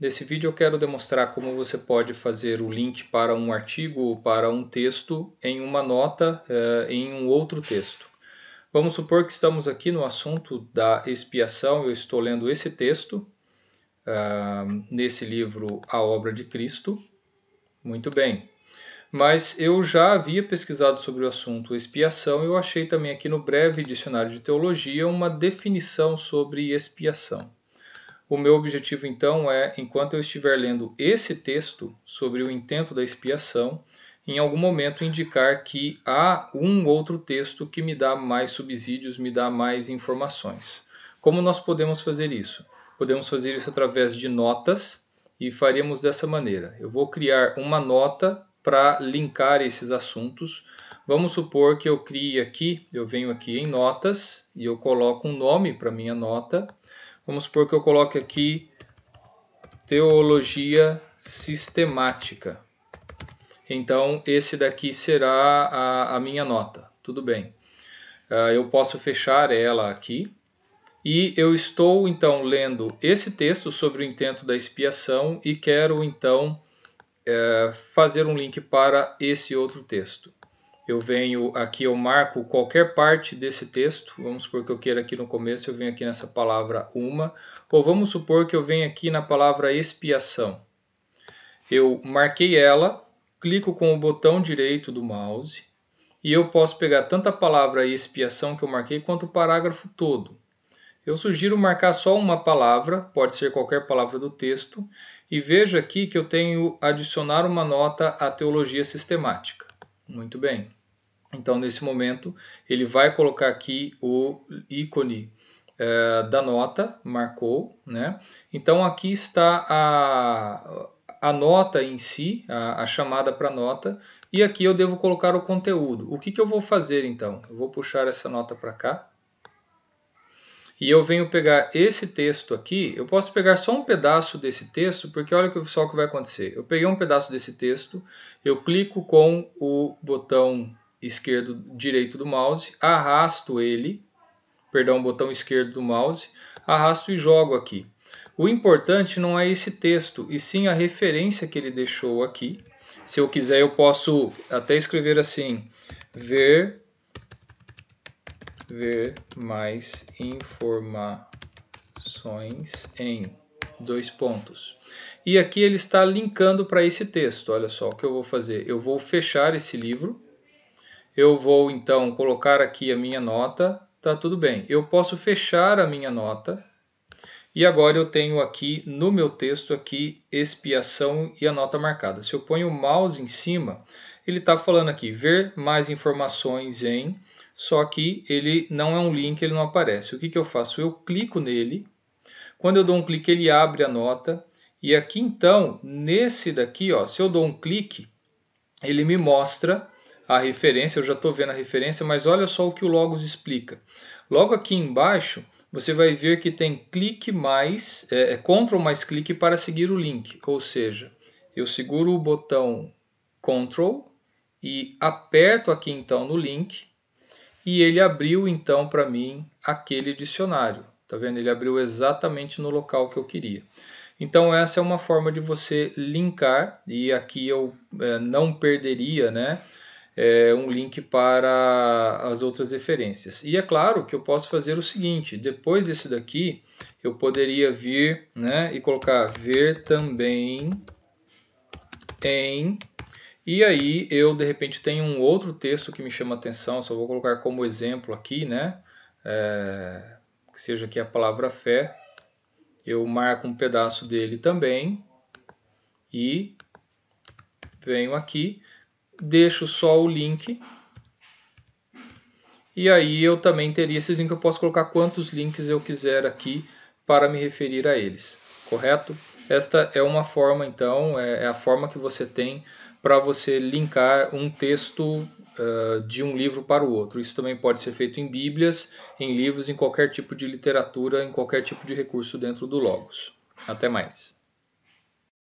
Nesse vídeo eu quero demonstrar como você pode fazer o link para um artigo ou para um texto em uma nota eh, em um outro texto. Vamos supor que estamos aqui no assunto da expiação, eu estou lendo esse texto, uh, nesse livro A Obra de Cristo. Muito bem. Mas eu já havia pesquisado sobre o assunto expiação eu achei também aqui no Breve Dicionário de Teologia uma definição sobre expiação. O meu objetivo então é, enquanto eu estiver lendo esse texto sobre o intento da expiação, em algum momento indicar que há um outro texto que me dá mais subsídios, me dá mais informações. Como nós podemos fazer isso? Podemos fazer isso através de notas e faremos dessa maneira. Eu vou criar uma nota para linkar esses assuntos. Vamos supor que eu crie aqui, eu venho aqui em notas e eu coloco um nome para minha nota. Vamos supor que eu coloque aqui teologia sistemática. Então, esse daqui será a, a minha nota. Tudo bem. Uh, eu posso fechar ela aqui. E eu estou então lendo esse texto sobre o intento da expiação e quero então é, fazer um link para esse outro texto eu venho aqui, eu marco qualquer parte desse texto, vamos supor que eu queira aqui no começo, eu venho aqui nessa palavra uma, ou vamos supor que eu venho aqui na palavra expiação. Eu marquei ela, clico com o botão direito do mouse, e eu posso pegar tanto a palavra expiação que eu marquei, quanto o parágrafo todo. Eu sugiro marcar só uma palavra, pode ser qualquer palavra do texto, e veja aqui que eu tenho adicionar uma nota à teologia sistemática. Muito bem. Então, nesse momento, ele vai colocar aqui o ícone é, da nota, marcou, né? Então, aqui está a, a nota em si, a, a chamada para nota, e aqui eu devo colocar o conteúdo. O que, que eu vou fazer, então? Eu vou puxar essa nota para cá, e eu venho pegar esse texto aqui, eu posso pegar só um pedaço desse texto, porque olha só o que vai acontecer. Eu peguei um pedaço desse texto, eu clico com o botão esquerdo direito do mouse, arrasto ele, perdão, botão esquerdo do mouse, arrasto e jogo aqui. O importante não é esse texto, e sim a referência que ele deixou aqui. Se eu quiser, eu posso até escrever assim, ver ver mais informações em dois pontos. E aqui ele está linkando para esse texto. Olha só o que eu vou fazer. Eu vou fechar esse livro. Eu vou então colocar aqui a minha nota. Tá tudo bem. Eu posso fechar a minha nota. E agora eu tenho aqui no meu texto aqui expiação e a nota marcada. Se eu ponho o mouse em cima, ele está falando aqui, ver mais informações em, só que ele não é um link, ele não aparece. O que, que eu faço? Eu clico nele, quando eu dou um clique, ele abre a nota, e aqui então, nesse daqui, ó, se eu dou um clique, ele me mostra a referência, eu já estou vendo a referência, mas olha só o que o Logos explica. Logo aqui embaixo, você vai ver que tem clique mais, é, é Ctrl mais clique para seguir o link, ou seja, eu seguro o botão Ctrl e aperto aqui então no link e ele abriu então para mim aquele dicionário. Tá vendo? Ele abriu exatamente no local que eu queria. Então essa é uma forma de você linkar e aqui eu é, não perderia, né? É, um link para as outras referências. E é claro que eu posso fazer o seguinte: depois desse daqui, eu poderia vir né, e colocar ver também em e aí eu de repente tenho um outro texto que me chama atenção, só vou colocar como exemplo aqui, né? É, que seja aqui a palavra fé. Eu marco um pedaço dele também e venho aqui, deixo só o link. E aí eu também teria esses links, eu posso colocar quantos links eu quiser aqui para me referir a eles, correto? Esta é uma forma, então, é, é a forma que você tem para você linkar um texto uh, de um livro para o outro. Isso também pode ser feito em Bíblias, em livros, em qualquer tipo de literatura, em qualquer tipo de recurso dentro do Logos. Até mais.